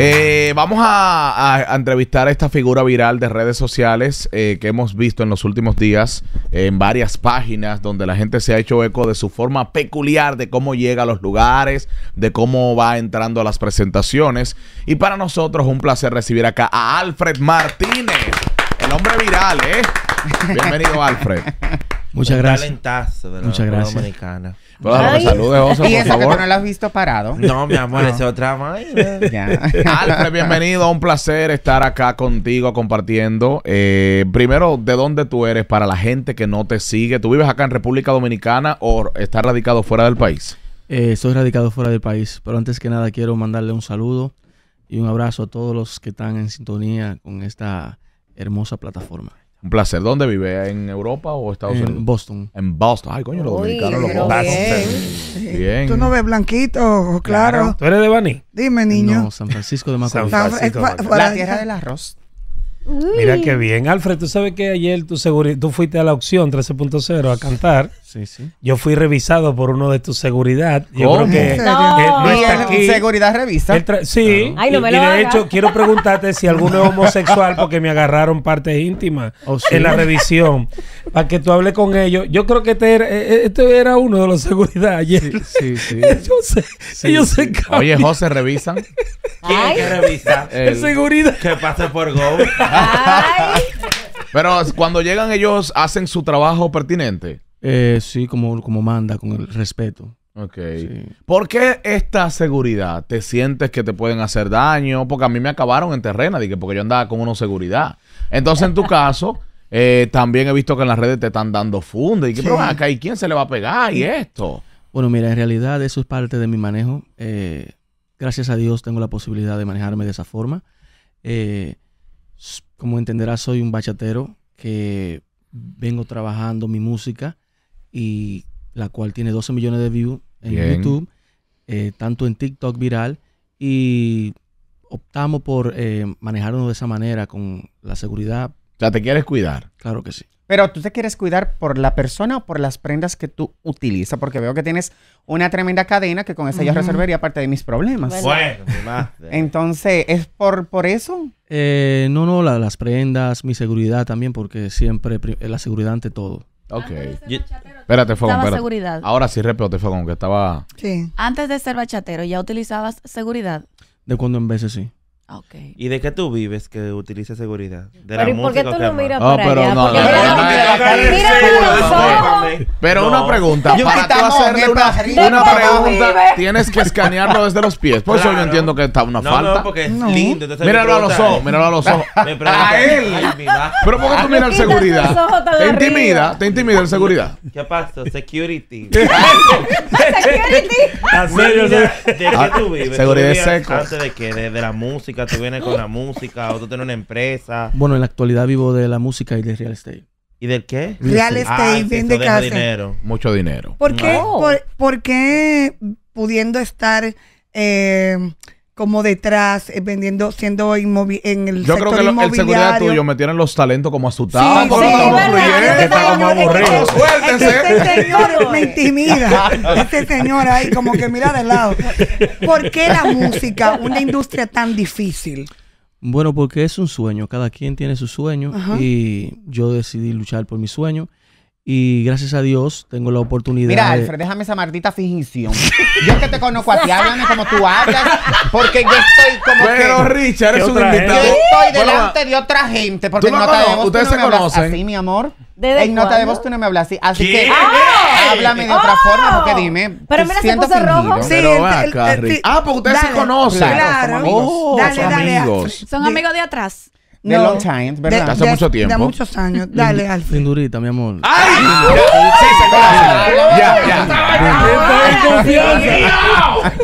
Eh, vamos a, entrevistar a esta figura viral de redes sociales eh, que hemos visto en los últimos días en varias páginas donde la gente se ha hecho eco de su forma peculiar de cómo llega a los lugares, de cómo va entrando a las presentaciones. Y para nosotros un placer recibir acá a Alfred Martínez, el hombre viral, ¿eh? Bienvenido, Alfred. Muchas gracias. Muchas gracias. saludos, Y que no lo has visto parado. No, mi amor, ah. es otra pues, bienvenido. Un placer estar acá contigo compartiendo. Eh, primero, ¿de dónde tú eres para la gente que no te sigue? ¿Tú vives acá en República Dominicana o estás radicado fuera del país? Eh, soy radicado fuera del país, pero antes que nada quiero mandarle un saludo y un abrazo a todos los que están en sintonía con esta hermosa plataforma. Un placer. ¿Dónde vive? ¿En Europa o Estados Unidos? En Boston. En Boston. Ay, coño, los dominicanos los Boston. Bien. Tú no ves blanquito, claro. ¿Tú eres de Bani? Dime, niño. No, San Francisco de Macorís. San La tierra del arroz. Mira qué bien. Alfred, tú sabes que ayer tú fuiste a la opción 13.0 a cantar. Yo fui revisado por uno de tu seguridad. Yo creo que, no. ¿Seguridad revista? sí. y, de hecho, quiero preguntarte si alguno es homosexual porque me agarraron partes íntimas oh, en la revisión. para que tú hables con ellos. Yo creo que este era, eh, eh, este uno de los seguridad ayer. Sí, sí. ellos se, Oye, José, revisan. ¿Quién que revisa? El, seguridad. Que pase por Go. Pero cuando llegan ellos hacen su trabajo pertinente. Eh, sí, como, como manda, con el respeto. Ok. ¿Por qué esta seguridad? ¿Te sientes que te pueden hacer daño? Porque a mí me acabaron en terrena, dije, porque yo andaba con una seguridad. Entonces, en tu caso, eh, también he visto que en las redes te están dando funda. ¿Y qué acá? ¿Y quién se le va a pegar? ¿Y esto? Bueno, mira, en realidad eso es parte de mi manejo. Eh, gracias a Dios tengo la posibilidad de manejarme de esa forma. Eh, como entenderás, soy un bachatero que vengo trabajando mi música y la cual tiene 12 millones de views en YouTube, eh, tanto en TikTok viral y optamos por eh, manejarnos de esa manera con la seguridad. O sea, te quieres cuidar. Claro que sí. Pero tú te quieres cuidar por la persona o por las prendas que tú utilizas, porque veo que tienes una tremenda cadena que con esa ya yo resolvería parte de mis problemas. Bueno, eh. entonces, ¿es por, por eso? no, no, las prendas, mi seguridad también, porque siempre la seguridad ante todo. Ok. espérate, fue espera. seguridad. Ahora sí, respeto, que estaba... Sí. Antes de ser bachatero, ¿ya utilizabas seguridad? De cuando en veces sí. Okay. ¿Y de qué tú vives que utiliza seguridad? De la ¿y por qué tú no miras ah, para oh, pero allá? No, no, no, pero una pregunta, para tú hacerle una, una pregunta, tienes que escanearlo desde los pies. Por eso yo entiendo que está una falta. No, porque es lindo. Míralo a los ojos, míralo a los ojos. A él. Pero ¿por qué tú miras el seguridad? Te intimida, te intimida el seguridad. ¿Qué pasa? Security. Security. ¿De qué ah, tú vives? Seguridad seco. ¿De qué? De la música tú vienes con la música, o tú tienes una empresa. Bueno, en la actualidad vivo de la música y de real estate. ¿Y del qué? Real estate, bien de casa. dinero. Mucho dinero. ¿Por qué, qué pudiendo estar eh, como detrás, eh, vendiendo, siendo inmovi en el Yo creo que el seguridad tuyo me tienen los talentos como asustados. Sí, Está como aburrido. Este señor me intimida. Este señor ahí como que mira de lado. ¿Por qué la música, una industria tan difícil? Bueno, porque es un sueño. Cada quien tiene su sueño y yo decidí luchar por mi sueño y gracias a Dios tengo la oportunidad. Mira, Alfred, déjame esa maldita fingición. yo que te conozco a ti, háblame como tú hablas, porque yo estoy como Pero Richard es un invitado. Yo estoy delante de otra gente, porque no nota de tú no se me conocen. así, mi amor. en nota de voz tú no me hablas así, así que háblame de otra forma, porque ah. dime. Pero mira, se fingido. rojo. Pero va, el, ah, porque ustedes se conocen. Claro, Son amigos. dale, Dale, son amigos de atrás. De Long Time, ¿verdad? De, hace mucho tiempo. De muchos años. Dale, Alfred. mi amor. ¡Ay! Sí, se Ya, ya.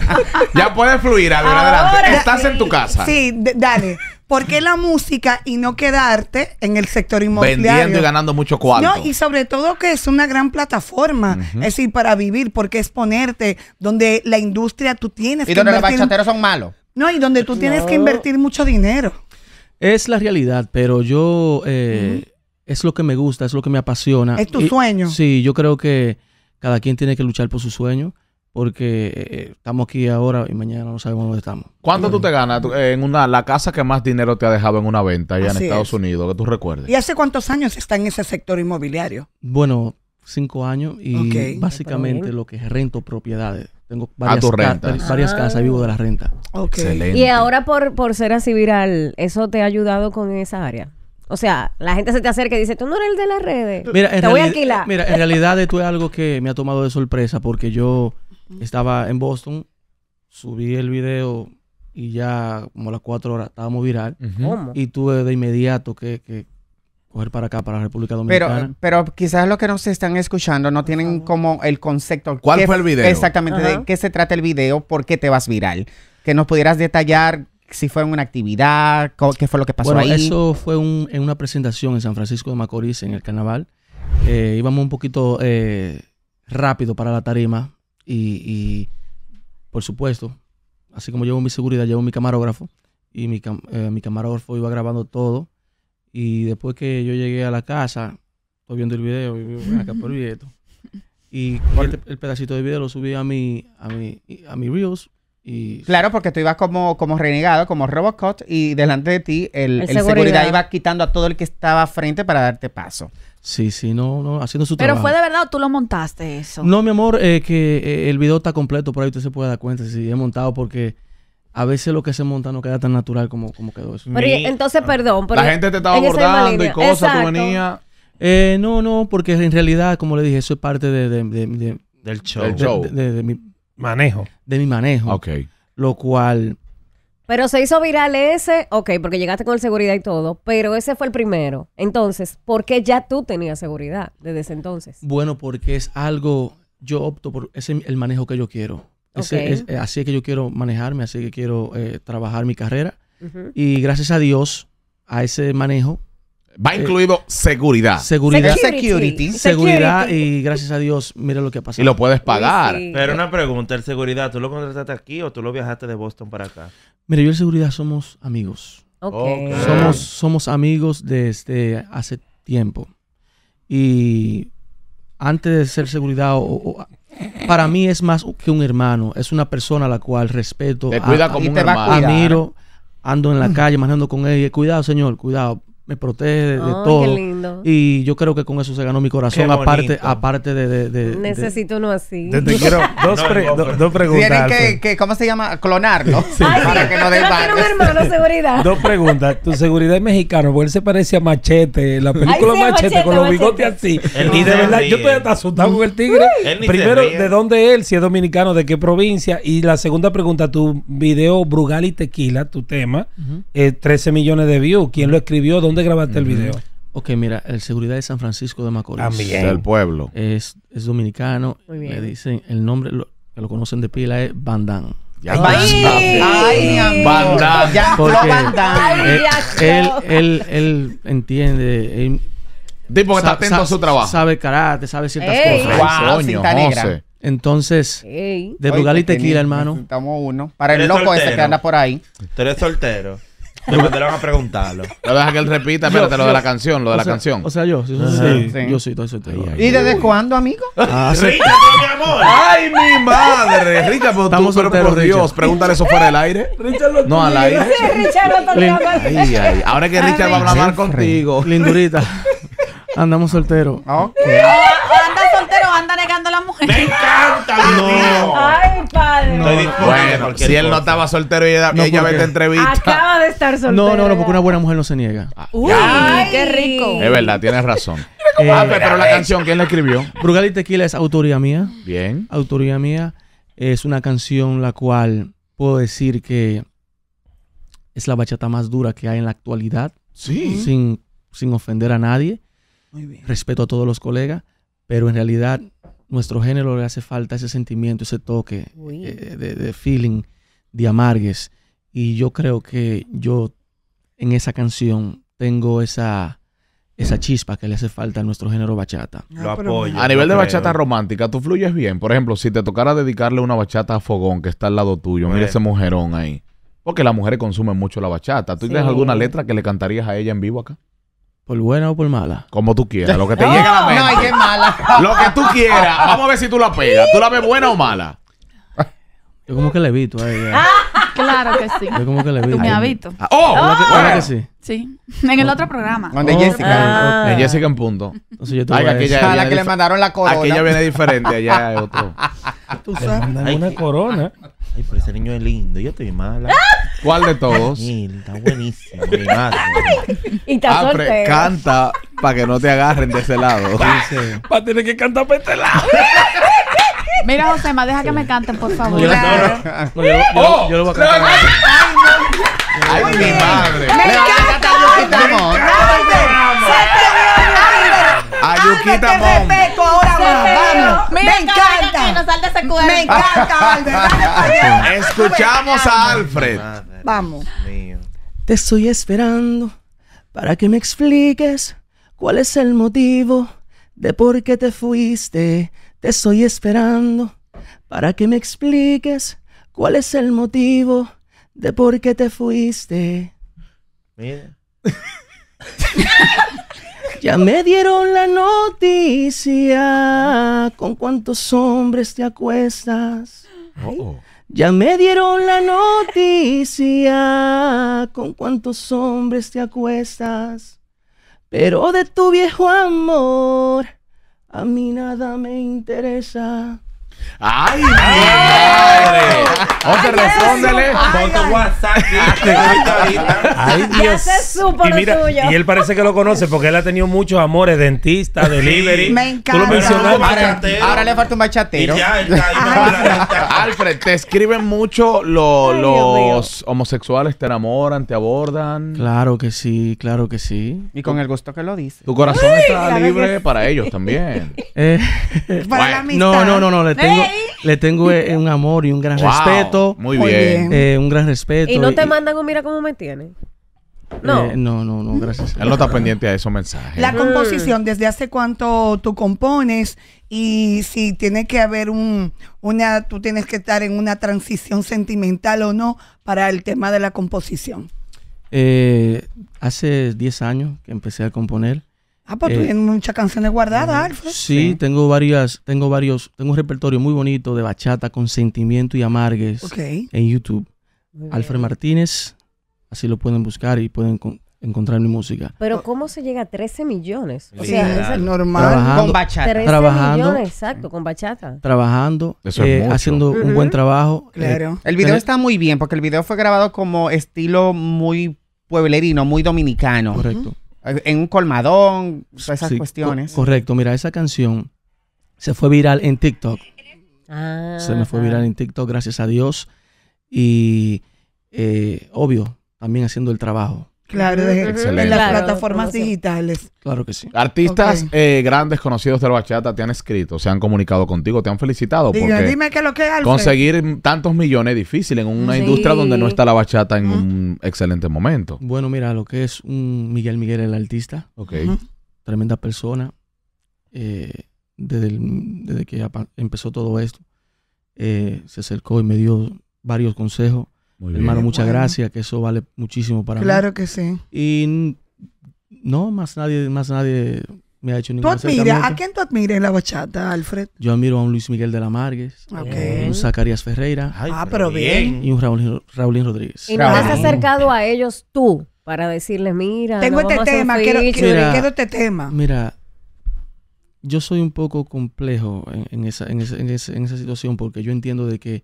Ya puedes fluir, adelante. Estás en tu casa. Sí, dale. ¿Por qué la música y no quedarte en el sector inmobiliario? Vendiendo y ganando mucho cuadro. No, y sobre todo que es una gran plataforma, es decir, para vivir, porque es ponerte donde la industria tú tienes ¿Y donde los bachateros son malos. No, y donde tú tienes que invertir mucho dinero. Es la realidad, pero yo eh, es lo que me gusta, es lo que me apasiona. Es tu sueño. Sí, yo creo que cada quien tiene que luchar por su sueño porque eh, estamos aquí ahora y mañana no sabemos dónde estamos. ¿Cuánto tú te ganas en una la casa que más dinero te ha dejado en una venta allá en Estados Unidos, que tú recuerdes? ¿Y hace cuántos años está en ese sector inmobiliario? Bueno, cinco años y básicamente lo que es rento propiedades. Tengo varias, ah. casas, vivo de la renta. Excelente. Y ahora por, por ser así viral, ¿eso te ha ayudado con esa área? O sea, la gente se te acerca y dice, tú no eres el de las redes. Mira, te voy a alquilar. Mira, en realidad esto es algo que me ha tomado de sorpresa porque yo estaba en Boston, subí el video y ya como a las cuatro horas estábamos viral. Y tuve de inmediato que, que coger para acá, para la República Dominicana. Pero, pero quizás lo que nos están escuchando no tienen como el concepto. ¿Cuál fue el video? Exactamente, de qué se trata el video, por qué te vas viral. Que nos pudieras detallar si fue en una actividad, qué fue lo que pasó ahí. Eso fue en una presentación en San Francisco de Macorís, en el carnaval. Eh, íbamos un poquito eh, rápido para la tarima y, por supuesto, así como llevo mi seguridad, llevo mi camarógrafo y mi, eh, mi camarógrafo iba grabando todo y después que yo llegué a la casa, estoy viendo el video, y acá por el Y este, el, pedacito de video lo subí a mi, a mi, a mi Reels. Y... Claro, porque tú ibas como, como renegado, como Robocop, y delante de ti el, el, seguridad. iba quitando a todo el que estaba frente para darte paso. Sí, sí, no, no, haciendo su trabajo. ¿Pero fue de verdad o tú lo montaste eso? No, mi amor, Es eh, que eh, el video está completo, por ahí usted se puede dar cuenta si he montado, porque a veces lo que se monta no queda tan natural como, quedó eso. entonces, ah. perdón. la gente te estaba abordando y cosas, tú venías. Eh, no, no, porque en realidad, como le dije, eso es parte del show. De, mi manejo. De mi manejo. Ok. Lo cual. Pero se hizo viral ese, ok, porque llegaste con seguridad y todo, pero ese fue el primero. Entonces, ¿por qué ya tú tenías seguridad desde ese entonces? Bueno, porque es algo, yo opto por ese el manejo que yo quiero así es que yo quiero manejarme, así que quiero eh, trabajar mi carrera. Y gracias a Dios, a ese manejo. Va eh, incluido seguridad. Seguridad. Security. Seguridad y gracias a Dios, mira lo que ha pasado. Y lo puedes pagar. Pero una pregunta, ¿el seguridad tú lo contrataste aquí o tú lo viajaste de Boston para acá? Mira, yo y seguridad somos amigos. Okay. Somos, amigos desde hace tiempo. Y antes de ser seguridad o para mí es más que un hermano, es una persona a la cual respeto, te cuida como un hermano. admiro, ando en la calle manejando con él cuidado, señor, cuidado, me protege de, todo. Qué lindo. Y yo creo que con eso se ganó mi corazón, aparte, aparte de, Necesito uno así. quiero dos, preguntas. que, ¿cómo se llama? Clonarlo. para que no dé seguridad. dos preguntas. Tu seguridad es mexicano, porque él se parece a Machete, la película machete, con los bigotes así. y de verdad, yo estoy hasta asustado con el tigre. Primero, ¿de dónde él? Si es dominicano, ¿de qué provincia? Y la segunda pregunta, tu video Brugal y Tequila, tu tema, 13 millones de views. ¿Quién lo escribió? de grabaste el video? Ok, mira, el seguridad de San Francisco de Macorís. También. Del pueblo. Es, es dominicano. Muy bien. Le dicen el nombre, que lo conocen de pila es Bandán. ¡Ay! Bandán. Ya porque Él, él, él, entiende. Él, tipo que está atento a su trabajo. Sabe karate, sabe ciertas cosas. Wow, cinta negra. Entonces, de bugal y Tequila, hermano. estamos uno. Para el loco ese que anda por ahí. Tú eres soltero. Me van a preguntarlo. lo deja que él repita, espérate, lo de la canción, lo de la canción. O sea, yo, yo sí, yo sí, estoy soltero. ¿Y desde cuándo, amigo? Ah, Richard mi amor! ¡Ay, mi madre! Richard pero tú, pero por Dios, pregúntale eso fuera del aire. Richard No, al aire. Ay, ay. Ahora que Richard va a hablar contigo. Lindurita. Andamos solteros. Okay. anda soltero, anda negando a la mujer. Me encanta, no. Ay, bueno, si él no estaba soltero y ella, no, entrevista. Acaba de estar soltero. No, no, no, porque una buena mujer no se niega. Uy, qué rico. Es verdad, tienes razón. Ah, pero la canción, ¿quién la escribió? Brugal y Tequila es autoría mía. Bien. Autoría mía es una canción la cual puedo decir que es la bachata más dura que hay en la actualidad. Sí. Sin, sin ofender a nadie. Muy bien. Respeto a todos los colegas, pero en realidad nuestro género le hace falta ese sentimiento, ese toque eh, de, feeling, de amargues. Y yo creo que yo en esa canción tengo esa, esa chispa que le hace falta a nuestro género bachata. Ah, Lo apoyo. A nivel de bachata romántica, tú fluyes bien. Por ejemplo, si te tocara dedicarle una bachata a Fogón, que está al lado tuyo, mira ese mujerón ahí. Porque las mujeres consumen mucho la bachata. ¿Tú tienes alguna letra que le cantarías a ella en vivo acá? Por buena o por mala. Como tú quieras, lo que te llegue a la mente. No, hay que es mala. Lo que tú quieras. Vamos a ver si tú la pegas. ¿Tú la ves buena o mala? Yo como que le evito a ella. Claro que sí. Yo como que le evito. Tú me habito. visto. Ah, ¡Oh! Ah. Claro que sí? Sí. En el otro programa. En oh, Jessica. Ah. En Jessica en punto. Entonces yo te aquella, decir. a la que le mandaron la corona. Aquella viene diferente. Allá es otro. Tú sabes. una corona. Ay, pero ese niño es lindo. Yo estoy mal. ¿Cuál de todos? está buenísimo. mi madre. Y está ah, Canta para que no te agarren de ese lado. Para tener que cantar para este lado. Mira, José, más deja que me canten, por favor. Yo, no, yo, oh, yo lo voy a cantar. Ay, mi madre. Me encanta. Me, encanta. Me encanta, Escuchamos a Alfred. Vamos. Te estoy esperando para que me expliques cuál es el motivo de por qué te fuiste. Te estoy esperando para que me expliques cuál es el motivo de por qué te fuiste. Mira. Ya me dieron la noticia con cuántos hombres te acuestas. Oh, oh. Ya me dieron la noticia con cuántos hombres te acuestas. Pero de tu viejo amor a mí nada me interesa. ¡Ay! madre! Oye, respóndele. WhatsApp. Ah, ay, Dios. Y mira, y él parece que lo conoce porque él ha tenido muchos amores, dentista, delivery. Me encanta. Ahora le falta un bachatero. Alfred, te escriben mucho los homosexuales, te enamoran, te abordan. Claro que sí, claro que sí. Y con el gusto que lo dice. Tu corazón está libre para ellos también. Eh. Para la amistad. No, no, no, no. le tengo eh, un amor y un gran respeto muy bien. Eh, un gran respeto. Y no te mandan un mira cómo me tienen eh, No. no, no, gracias. Él no está pendiente a esos mensajes. La mm. composición, ¿desde hace cuánto tú compones? Y si tiene que haber un, una, tú tienes que estar en una transición sentimental o no para el tema de la composición. Eh, hace 10 años que empecé a componer. Ah, pues tú eh, tienes muchas canciones guardadas, Alfred. Sí, tengo varias, tengo varios, tengo un repertorio muy bonito de bachata con sentimiento y amargues en YouTube. Alfred Martínez, así lo pueden buscar y pueden encontrar mi música. Pero ¿cómo se llega a 13 millones? O sea, es normal con bachata. trabajando, millones, exacto, con bachata. Trabajando, eh, haciendo un buen trabajo. Eh, claro. el video está muy bien porque el video fue grabado como estilo muy pueblerino, muy dominicano. Correcto. En un colmadón, todas esas cuestiones. correcto, mira, esa canción se fue viral en TikTok. Ah, se me fue viral en TikTok, gracias a Dios. Y eh, obvio, también haciendo el trabajo. Claro, en las plataformas digitales. Claro que sí. Artistas eh, grandes conocidos de la bachata te han escrito, se han comunicado contigo, te han felicitado. porque dime que lo que es, Conseguir tantos millones es difícil en una industria donde no está la bachata en un excelente momento. Bueno, mira, lo que es un Miguel Miguel, el artista. Ok. Tremenda persona. Eh, desde, que empezó todo esto, eh, se acercó y me dio varios consejos Hermano, muchas gracias, que eso vale muchísimo para claro mí. Claro que sí. Y no, más nadie, más nadie me ha hecho ningún ¿Tú admiras? ¿A quién tú admiras en la bachata, Alfred? Yo admiro a un Luis Miguel de la Margues, un Zacarías Ferreira. Ah, bien. Y un Raúlín Rodríguez. ¿Y nos has acercado a ellos tú para decirles, mira, tengo este tema, quiero, este tema? Mira, yo soy un poco complejo en, esa, esa, situación porque yo entiendo de que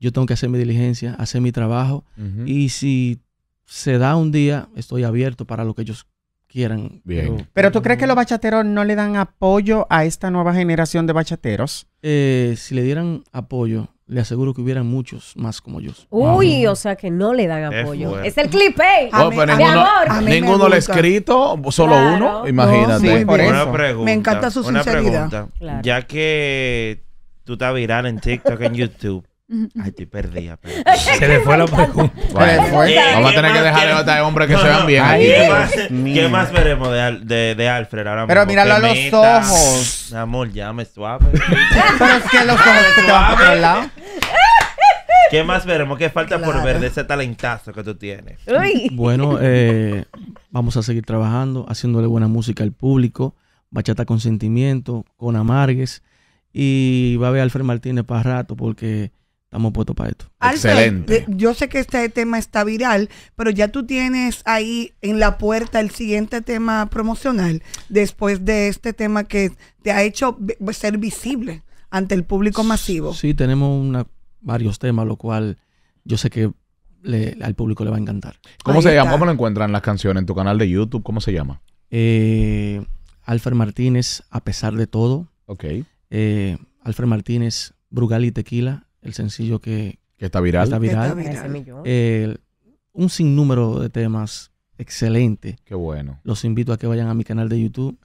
yo tengo que hacer mi diligencia, hacer mi trabajo. Y si se da un día, estoy abierto para lo que ellos quieran. Bien. Pero, tú crees que los bachateros no le dan apoyo a esta nueva generación de bachateros? Eh, si le dieran apoyo, le aseguro que hubieran muchos más como yo. Uy, o sea que no le dan apoyo. Es, el clip, ¿eh? Pues, ninguno, amor. ninguno le ha escrito, solo uno, imagínate. me encanta su una Pregunta. Ya que tú estás viral en TikTok, en YouTube, Ay, estoy perdida. Se le fue la pregunta. fue. vamos a tener que dejar a de hombres que se vean bien. ¿Qué, más, veremos de, Alfred ahora Pero míralo a los ojos. Amor, ya suave. Pero es que los ojos te van lado. ¿Qué más veremos? ¿Qué falta por ver de ese talentazo que tú tienes? Bueno, eh, vamos a seguir trabajando, haciéndole buena música al público. Bachata con sentimiento, con amargues. Y va a ver Alfred Martínez para rato porque estamos puestos para esto. Excelente. Eh, yo sé que este tema está viral, pero ya tú tienes ahí en la puerta el siguiente tema promocional después de este tema que te ha hecho pues, ser visible ante el público masivo. Sí, tenemos varios temas, lo cual yo sé que al público le va a encantar. ¿Cómo se llama? ¿Cómo lo encuentran las canciones en tu canal de YouTube? ¿Cómo se llama? Eh, Alfred Martínez, a pesar de todo. Ok. Eh, Alfred Martínez, Brugal y Tequila el sencillo que, que está viral. Está un sinnúmero de temas excelente. Qué bueno. Los invito a que vayan a mi canal de YouTube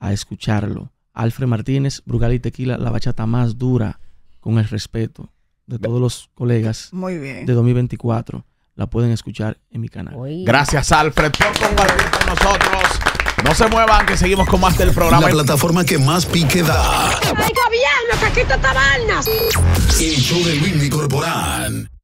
a escucharlo. Alfred Martínez, Brugal y Tequila, la bachata más dura, con el respeto de todos los colegas de 2024. La pueden escuchar en mi canal. Gracias, Alfred, nosotros. No se muevan, que seguimos con más del programa. La plataforma que más pique da. El gobierno, Paquito Tabarnas. El show de Luis Corporán.